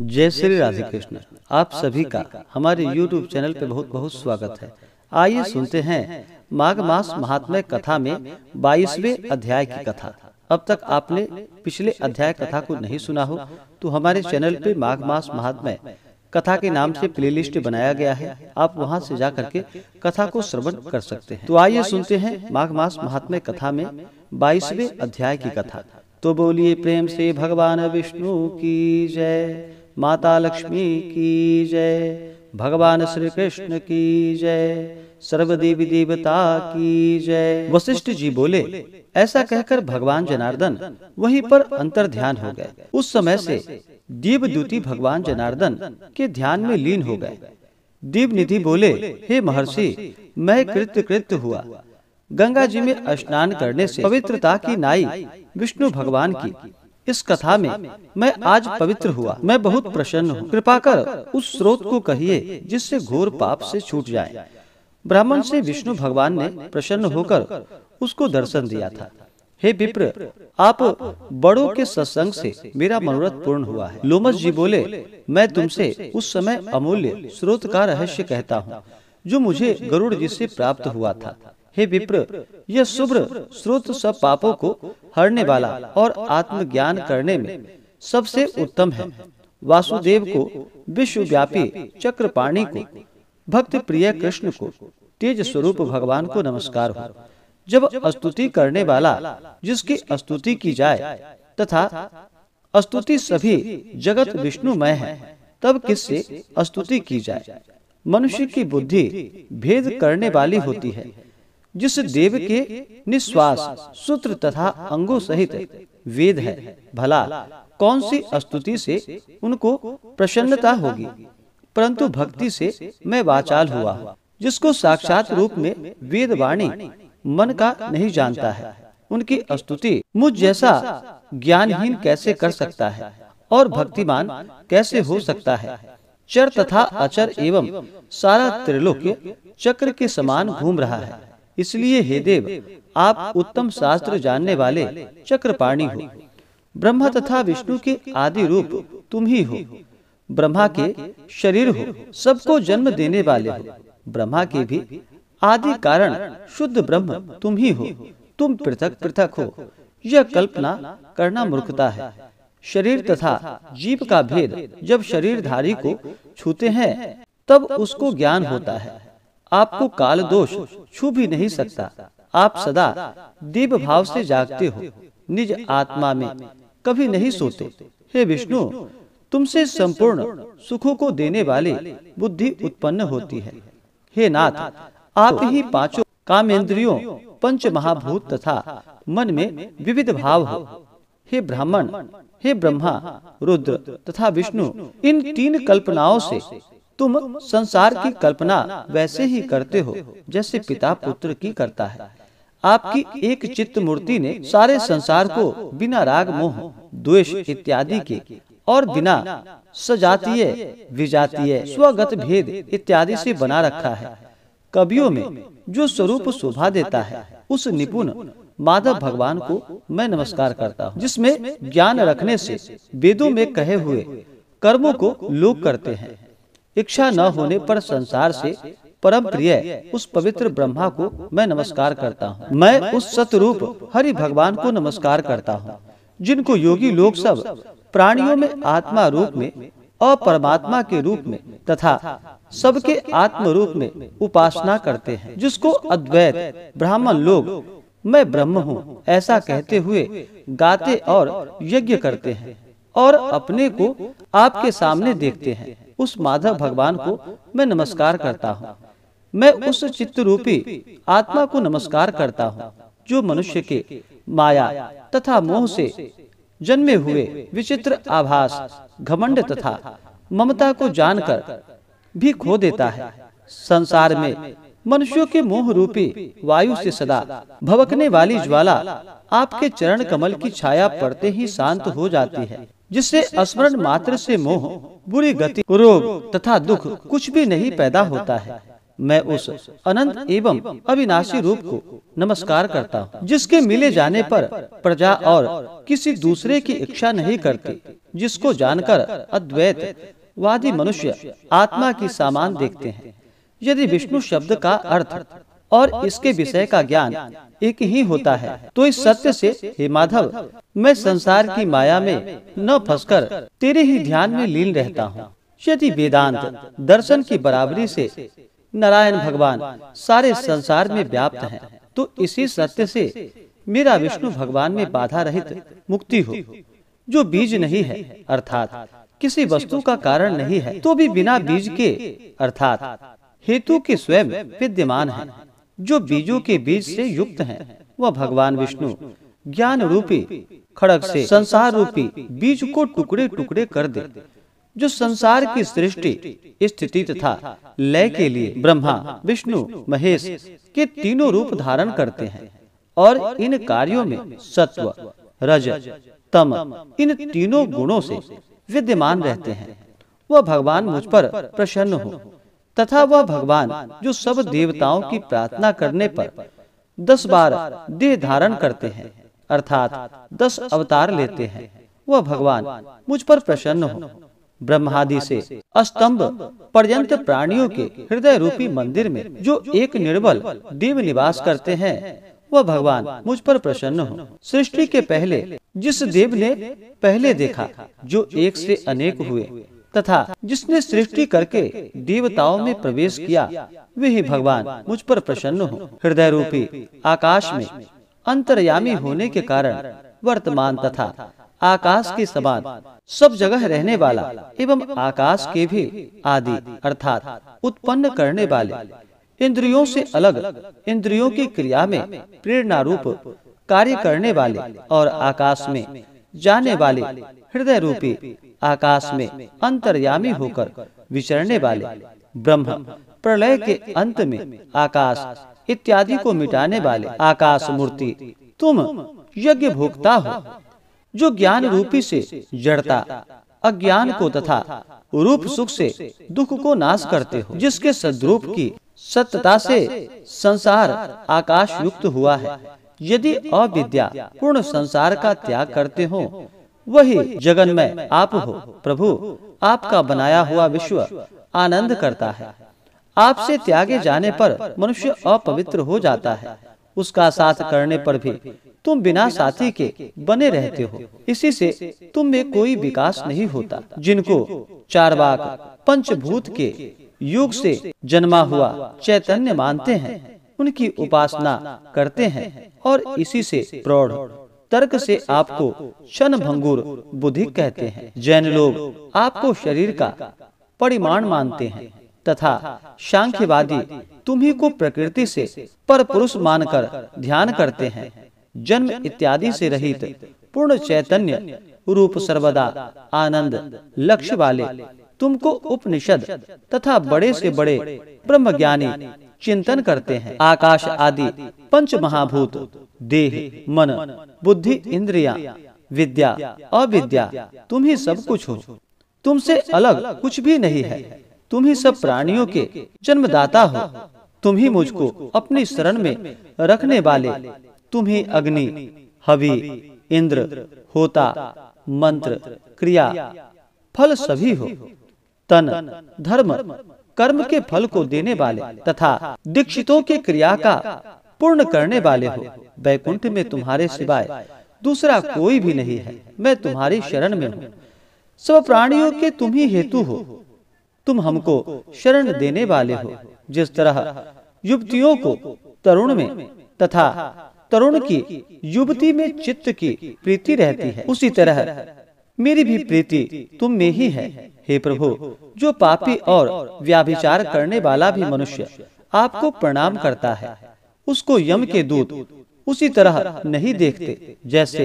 जय श्री राधे कृष्ण आप सभी का हमारे YouTube चैनल पर बहुत बहुत स्वागत है आइए सुनते हैं माघ मास महात्मा कथा में बाईसवे अध्याय की कथा अब तक आपने पिछले अध्याय कथा को नहीं सुना हो तो हमारे चैनल पे माघ मास महात्मा कथा के नाम से प्लेलिस्ट बनाया गया है आप वहां से जा करके कथा को श्रवण कर सकते हैं तो आइए तो सुनते हैं माघ मास महात्मा कथा में बाईसवे अध्याय की कथा तो बोलिए प्रेम से भगवान विष्णु की जय माता लक्ष्मी की जय भगवान श्री कृष्ण की जय सर्व देवी देवता की जय वशिष्ठ जी बोले ऐसा कहकर भगवान जनार्दन वहीं पर अंतर ध्यान हो गए उस समय से दूति भगवान जनार्दन के ध्यान में लीन हो गए दीव निधि बोले हे महर्षि मैं कृत्य कृत्य हुआ गंगा जी में स्नान करने से पवित्रता की नाई विष्णु भगवान की इस कथा में मैं आज पवित्र हुआ मैं बहुत प्रसन्न हूँ कृपा कर उस स्रोत को कहिए जिससे घोर पाप से छूट जाए ब्राह्मण से विष्णु भगवान ने प्रसन्न होकर उसको दर्शन दिया था हे विप्र आप बड़ों के सत्संग से मेरा मनोरथ पूर्ण हुआ है लोमस जी बोले मैं तुमसे उस समय अमूल्य स्रोत का रहस्य कहता हूँ जो मुझे गरुड़ जी से प्राप्त हुआ था हे विप्र यह शुभ्र श्रोत सब पापों को हरने वाला और आत्मज्ञान करने में सबसे उत्तम है वासुदेव को विश्वव्यापी चक्रपाणी को भक्त प्रिय कृष्ण को तेज स्वरूप भगवान को नमस्कार हो जब स्तुति करने वाला जिसकी स्तुति की जाए तथा स्तुति सभी जगत विष्णुमय है तब किससे स्तुति की जाए मनुष्य की बुद्धि भेद करने वाली होती है जिस देव के निश्वास सूत्र तथा अंगों सहित वेद है भला कौन सी स्तुति से उनको प्रसन्नता होगी परंतु भक्ति से मैं वाचाल हुआ जिसको साक्षात रूप में वेद वाणी मन का नहीं जानता है उनकी स्तुति मुझ जैसा ज्ञानहीन कैसे कर सकता है और भक्तिमान कैसे हो सकता है चर तथा अचर एवं सारा त्रिलोक चक्र के समान घूम रहा है इसलिए हे देव आप उत्तम शास्त्र जानने वाले चक्रपाणी हो ब्रह्मा तथा विष्णु के आदि रूप तुम ही हो ब्रह्मा के शरीर हो सबको जन्म देने वाले हो ब्रह्मा के भी आदि कारण शुद्ध ब्रह्म तुम ही हो तुम पृथक पृथक हो यह कल्पना करना मूर्खता है शरीर तथा जीव का भेद जब शरीरधारी को छूते हैं तब उसको ज्ञान होता है आपको काल दोष छू भी नहीं सकता आप सदा दिव्य भाव से जागते हो निज आत्मा में कभी नहीं सोते हे विष्णु तुमसे संपूर्ण सुखों को देने वाली बुद्धि उत्पन्न होती है हे नाथ तो आप ही पांचों कामेंद्रियों पंच महाभूत तथा मन में विविध भाव हो हे ब्राह्मण हे ब्रह्मा रुद्र तथा विष्णु इन तीन कल्पनाओं से तुम संसार की कल्पना वैसे ही करते हो जैसे पिता पुत्र की करता है आपकी एक चित्त मूर्ति ने सारे संसार को बिना राग मोह द्वेष इत्यादि के और बिना सजातीय विजातीय स्वगत भेद इत्यादि से बना रखा है कवियों में जो स्वरूप शोभा देता है उस निपुण माधव भगवान को मैं नमस्कार करता हूँ जिसमें ज्ञान रखने से वेदों में कहे हुए कर्मों को लोग करते हैं इच्छा न होने पर संसार से परम प्रिय उस पवित्र ब्रह्मा को मैं नमस्कार करता हूँ मैं उस सतरूप हरि भगवान को नमस्कार करता हूँ जिनको योगी लोग सब प्राणियों में आत्मा रूप में और परमात्मा के रूप में तथा सबके आत्म रूप में उपासना करते हैं जिसको अद्वैत ब्राह्मण लोग मैं ब्रह्म हूँ ऐसा कहते हुए गाते और यज्ञ करते हैं और अपने को आपके सामने देखते हैं उस माधव भगवान को मैं नमस्कार करता हूँ मैं उस चित्त रूपी आत्मा को नमस्कार करता हूँ जो मनुष्य के माया तथा मोह से जन्मे हुए विचित्र आभास घमंड तथा ममता को जानकर भी खो देता है संसार में मनुष्यों के मोह रूपी वायु से सदा भवकने वाली ज्वाला आपके चरण कमल की छाया पड़ते ही शांत हो जाती है जिससे स्मरण मात्र से मोह बुरी गति रोग तथा दुख कुछ भी नहीं पैदा होता है मैं उस अनंत एवं अविनाशी रूप को नमस्कार करता हूँ जिसके मिले जाने पर प्रजा और किसी दूसरे की इच्छा नहीं करती जिसको जानकर अद्वैत वादी मनुष्य आत्मा की सामान देखते हैं यदि विष्णु शब्द का अर्थ और इसके विषय का ज्ञान एक ही होता है तो, तो इस सत्य से हे माधव मैं संसार की माया में न फंसकर तेरे ही ध्यान में लीन रहता हूँ यदि वेदांत दर्शन की बराबरी से नारायण भगवान सारे संसार में व्याप्त हैं, तो इसी सत्य से मेरा विष्णु भगवान में बाधा रहित मुक्ति हो जो बीज नहीं है अर्थात किसी वस्तु का कारण नहीं है तो भी बिना बीज के अर्थात हेतु के स्वयं विद्यमान है जो बीजों के बीज से युक्त है वह भगवान विष्णु ज्ञान रूपी खड़क से संसार रूपी बीज को टुकड़े टुकड़े कर दे जो संसार की सृष्टि स्थिति तथा लय के लिए ब्रह्मा विष्णु महेश के तीनों रूप धारण करते हैं और इन कार्यों में सत्व रज तम इन तीनों गुणों से विद्यमान रहते हैं वह भगवान मुझ पर प्रसन्न हो तथा वह भगवान जो सब देवताओं की प्रार्थना करने पर दस बार देह धारण करते हैं अर्थात दस अवतार लेते हैं वह भगवान मुझ पर प्रसन्न हो ब्रह्मादि से अस्तंभ पर्यंत प्राणियों के हृदय रूपी मंदिर में जो एक निर्बल देव निवास करते हैं वह भगवान मुझ पर प्रसन्न हो सृष्टि के पहले जिस देव ने पहले देखा जो एक से अनेक हुए तथा जिसने सृष्टि करके देवताओं में प्रवेश किया वे ही भगवान मुझ पर प्रसन्न हो हृदय रूपी आकाश में अंतर्यामी होने के कारण वर्तमान तथा आकाश के समान सब जगह रहने वाला एवं आकाश के भी आदि अर्थात उत्पन्न करने वाले इंद्रियों से अलग इंद्रियों की क्रिया में प्रेरणा रूप कार्य करने वाले और आकाश में जाने वाले हृदय रूपी आकाश में अंतर्यामी होकर विचरने वाले ब्रह्म प्रलय के अंत में आकाश इत्यादि को मिटाने वाले आकाश मूर्ति तुम यज्ञ भोक्ता हो जो ज्ञान रूपी से जड़ता अज्ञान को तथा रूप सुख से दुख को नाश करते हो जिसके सद्रूप की सत्यता से संसार आकाश युक्त हुआ है यदि अविद्या पूर्ण संसार का त्याग करते हो वही जगन में आप हो प्रभु आपका बनाया हुआ विश्व आनंद करता है आपसे त्यागे जाने पर मनुष्य अपवित्र हो जाता है उसका साथ करने पर भी तुम बिना साथी के बने रहते हो इसी से तुम में कोई विकास नहीं होता जिनको चार बाग पंचभूत के युग से जन्मा हुआ चैतन्य मानते हैं उनकी उपासना करते हैं और इसी से प्रौढ़ तर्क से आपको क्षण भंगुर बुद्धि कहते हैं जैन लोग आपको शरीर का परिमाण मानते हैं तथा शांख्यवादी तुम्ही को प्रकृति से पर पुरुष मानकर ध्यान करते हैं जन्म इत्यादि से रहित पूर्ण चैतन्य रूप सर्वदा आनंद लक्ष्य वाले तुमको उपनिषद तथा बड़े से बड़े ब्रह्म ज्ञानी चिंतन करते हैं आकाश आदि पंच महाभूत देह मन बुद्धि इंद्रिया विद्या अविद्या तुम ही सब कुछ हो तुमसे अलग कुछ भी नहीं है तुम ही सब प्राणियों के जन्मदाता हो तुम ही मुझको अपनी शरण में रखने वाले तुम ही अग्नि हवि इंद्र होता मंत्र क्रिया फल सभी हो तन धर्म कर्म के फल को देने वाले तथा दीक्षितों के क्रिया का पूर्ण करने वाले हो वैकुंठ में तुम्हारे सिवाय दूसरा कोई भी नहीं है मैं तुम्हारी शरण में हूँ सब प्राणियों के तुम ही हेतु हो तुम हमको शरण देने वाले हो जिस तरह युवतियों को तरुण में तथा तरुण की युवती में चित्त की प्रीति रहती है उसी तरह मेरी भी प्रीति तुम में ही है हे प्रभु जो पापी और व्याभिचार करने वाला भी मनुष्य आपको प्रणाम करता है उसको यम के दूत उसी तरह नहीं देखते जैसे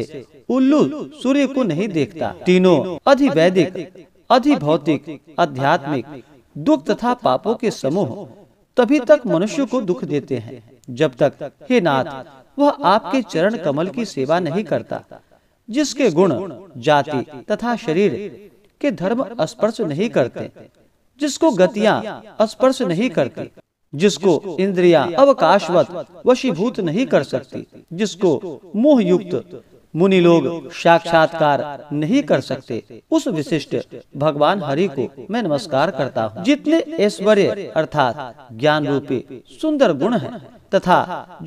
उल्लू सूर्य को नहीं देखता तीनों अधिवैदिक अधिभौतिक आध्यात्मिक दुख तथा पापों के समूह तभी तक मनुष्य को दुख देते हैं जब तक हे नाथ वह आपके चरण कमल की सेवा नहीं करता जिसके गुण जाति तथा शरीर के धर्म स्पर्श नहीं करते जिसको गतियां स्पर्श नहीं करती जिसको इंद्रिया अवकाशवत वशीभूत नहीं कर सकती जिसको मोहयुक्त युक्त मुनि लोग साक्षात्कार नहीं कर सकते उस विशिष्ट भगवान हरि को मैं नमस्कार करता हूँ जितने ऐश्वर्य अर्थात ज्ञान रूपी सुंदर गुण है तथा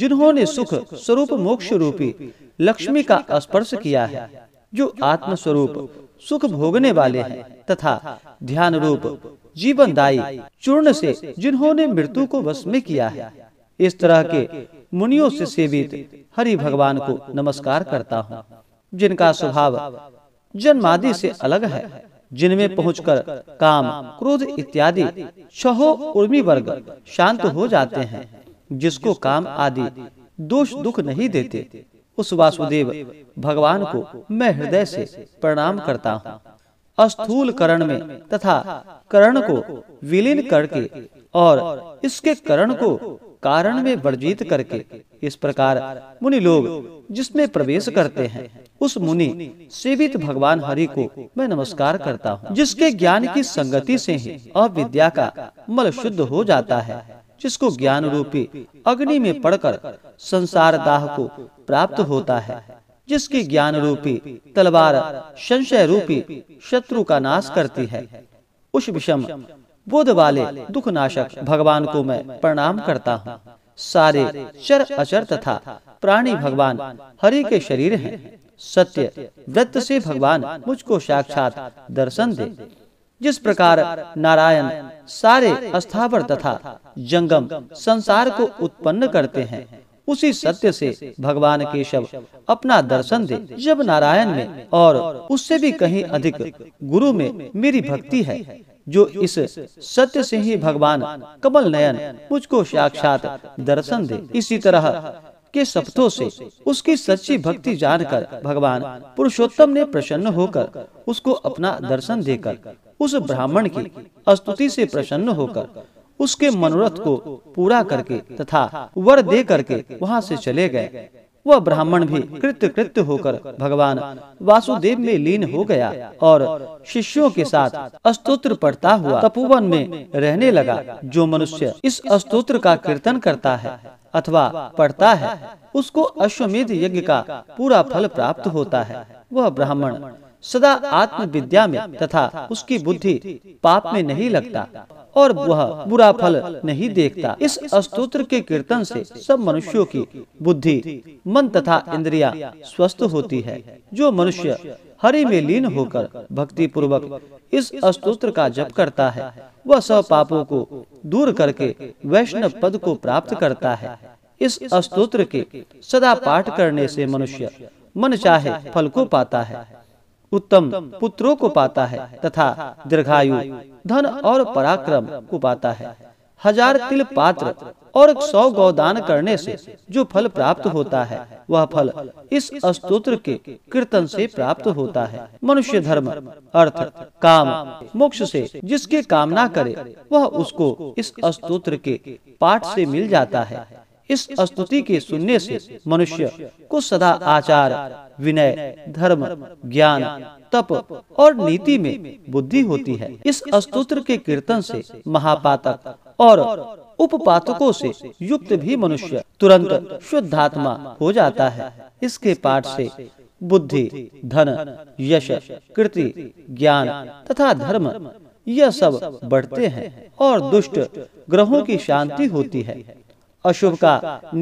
जिन्होंने सुख स्वरूप मोक्ष रूपी लक्ष्मी का स्पर्श किया है जो आत्म स्वरूप सुख भोगने वाले हैं तथा ध्यान रूप जीवनदायी चूर्ण से जिन्होंने मृत्यु को वश में किया है इस तरह के मुनियों से सेवित हरि भगवान को नमस्कार करता हूँ जिनका स्वभाव जन्मादि से अलग है जिनमें पहुंचकर काम क्रोध इत्यादि छहो उर्मी वर्ग शांत हो जाते हैं जिसको काम आदि दोष दुख नहीं देते उस वासुदेव भगवान को मैं हृदय से प्रणाम करता हूँ अस्थूल करण में तथा करण को विलीन करके और इसके करण को कारण में वर्जित करके इस प्रकार मुनि लोग जिसमें प्रवेश करते हैं उस मुनि सेवित भगवान हरि को मैं नमस्कार करता हूँ जिसके ज्ञान की संगति से ही अविद्या का मल शुद्ध हो जाता है जिसको ज्ञान रूपी अग्नि में पड़कर संसार दाह को प्राप्त होता है जिसकी ज्ञान रूपी तलवार संशय रूपी शत्रु का नाश करती है उस विषम बोध वाले दुख नाशक भगवान को मैं प्रणाम करता हूँ सारे चर अचर तथा प्राणी भगवान हरि के शरीर हैं। सत्य व्रत से भगवान मुझको साक्षात दर्शन दे जिस प्रकार नारायण सारे अस्थावर तथा जंगम संसार को उत्पन्न करते हैं उसी सत्य से भगवान केशव अपना दर्शन दे जब नारायण में और उससे भी कहीं अधिक गुरु में मेरी भक्ति है जो इस सत्य से ही भगवान कमल नयन मुझको साक्षात दर्शन दे इसी तरह के शब्दों से उसकी सच्ची भक्ति जानकर भगवान पुरुषोत्तम ने प्रसन्न होकर उसको अपना दर्शन देकर उस ब्राह्मण की स्तुति से प्रसन्न होकर उसके मनोरथ को पूरा करके तथा वर दे करके वहाँ से चले गए वह ब्राह्मण भी कृत्य कृत्य होकर भगवान वासुदेव में लीन हो गया और शिष्यों के साथ अस्तोत्र पढ़ता हुआ तपोवन में रहने लगा जो मनुष्य इस अस्तोत्र का कीर्तन करता है अथवा पढ़ता है उसको अश्वमेध यज्ञ का पूरा फल प्राप्त होता है वह ब्राह्मण सदा आत्म विद्या में तथा उसकी बुद्धि पाप में नहीं लगता और वह बुरा फल नहीं देखता इस स्त्रोत्र के कीर्तन से सब मनुष्यों की बुद्धि मन तथा इंद्रिया स्वस्थ होती है जो मनुष्य हरि में लीन होकर भक्ति पूर्वक इस स्त्रोत्र का जप करता है वह सब पापों को दूर करके वैष्णव पद को प्राप्त करता है इस स्तोत्र के सदा पाठ करने से मनुष्य मन चाहे फल को पाता है उत्तम पुत्रों को पाता है तथा दीर्घायु धन और पराक्रम को पाता है हजार तिल पात्र और सौ गौदान करने से जो फल प्राप्त होता है वह फल इस स्तोत्र के कीर्तन से प्राप्त होता है मनुष्य धर्म अर्थ काम मोक्ष से जिसके कामना करे वह उसको इस स्तोत्र के पाठ से मिल जाता है इस स्तुति के सुनने से मनुष्य को सदा आचार विनय धर्म ज्ञान तप और नीति में बुद्धि होती है इस स्तुत्र के कीर्तन से महापातक और उपपातकों से युक्त भी मनुष्य तुरंत शुद्धात्मा हो जाता है इसके पाठ से बुद्धि धन यश कृति ज्ञान तथा धर्म यह सब बढ़ते हैं और दुष्ट ग्रहों की शांति होती है अशुभ का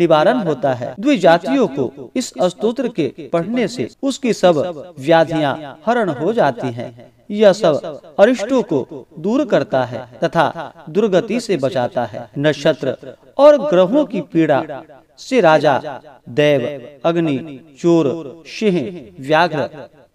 निवारण होता है द्विजातियों को इस स्तोत्र के पढ़ने से उसकी सब व्याधियां हरण हो जाती हैं। यह सब अरिष्टों को दूर करता है तथा दुर्गति से बचाता है नक्षत्र और ग्रहों की पीड़ा से राजा देव अग्नि चोर सिंह व्याघ्र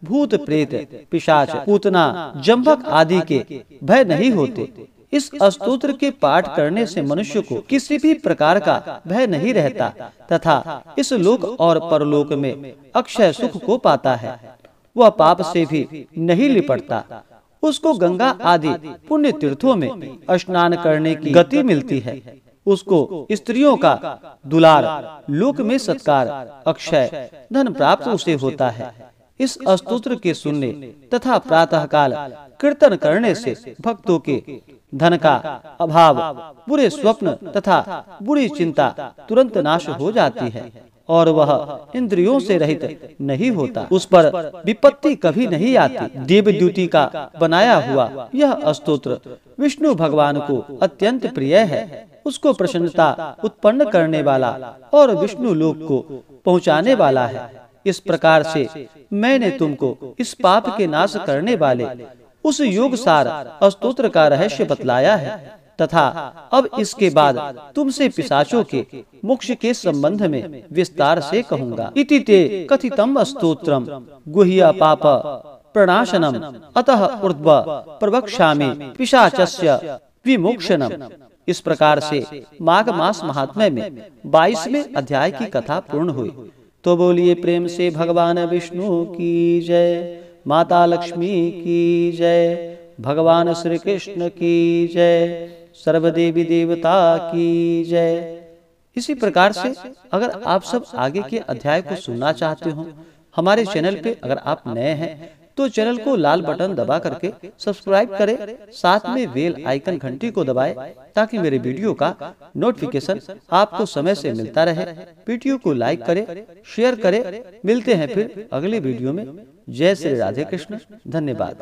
भूत प्रेत पिशाच पूतना जम्भक आदि के भय नहीं होते इस अस्तोत्र के पाठ करने से मनुष्य को किसी भी प्रकार का भय नहीं रहता तथा इस लोक और परलोक में अक्षय सुख को पाता है वह पाप से भी नहीं लिपटता उसको गंगा आदि पुण्य तीर्थों में स्नान करने की गति मिलती है उसको स्त्रियों का दुलार लोक में सत्कार अक्षय धन प्राप्त उसे होता है इस स्तोत्र के सुनने तथा प्रातःकाल कीर्तन करने से भक्तों के धन का अभाव बुरे स्वप्न तथा बुरी चिंता तुरंत नाश हो जाती है और वह इंद्रियों से रहित नहीं होता उस पर विपत्ति कभी नहीं आती देव द्युति का बनाया हुआ यह स्तोत्र विष्णु भगवान को अत्यंत प्रिय है उसको प्रसन्नता उत्पन्न करने वाला और विष्णु लोक को पहुंचाने वाला है इस प्रकार से मैंने तुमको इस पाप के नाश करने वाले उस योग सार अस्त्रोत्र का रहस्य बतलाया है तथा अब इसके बाद तुमसे पिशाचों के मोक्ष के संबंध में विस्तार से कहूंगा इति ते कथितम स्त्रोत्र गुहिया पाप प्रणाशनम अतः ऊर्ध्व प्रवक्षा में पिशाचस्य विमोक्षनम इस प्रकार से माघ मास महात्म्य में बाईसवें अध्याय की कथा पूर्ण हुई तो बोलिए प्रेम से भगवान विष्णु की जय माता लक्ष्मी की जय भगवान श्री कृष्ण की जय सर्वदेवी देवता की जय इसी प्रकार से अगर आप सब आगे के अध्याय को सुनना चाहते हो हमारे चैनल पे अगर आप नए हैं तो, तो चैनल को लाल बटन दबा करके सब्सक्राइब करें साथ में बेल आइकन घंटी को दबाएं ताकि मेरे वीडियो का नोटिफिकेशन आपको समय से मिलता रहे वीडियो को लाइक करें शेयर करें मिलते हैं फिर अगले वीडियो में जय श्री राधे कृष्ण धन्यवाद